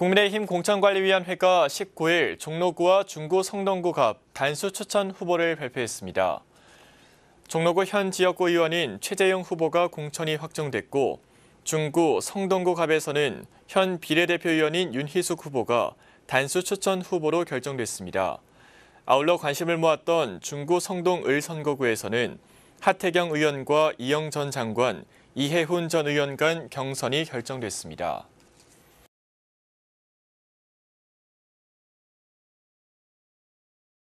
국민의힘 공천관리위원회가 19일 종로구와 중구 성동구갑 단수 추천 후보를 발표했습니다. 종로구 현 지역구 의원인 최재영 후보가 공천이 확정됐고 중구 성동구갑에서는 현 비례대표 의원인 윤희숙 후보가 단수 추천 후보로 결정됐습니다. 아울러 관심을 모았던 중구 성동을 선거구에서는 하태경 의원과 이영 전 장관, 이해훈 전 의원 간 경선이 결정됐습니다.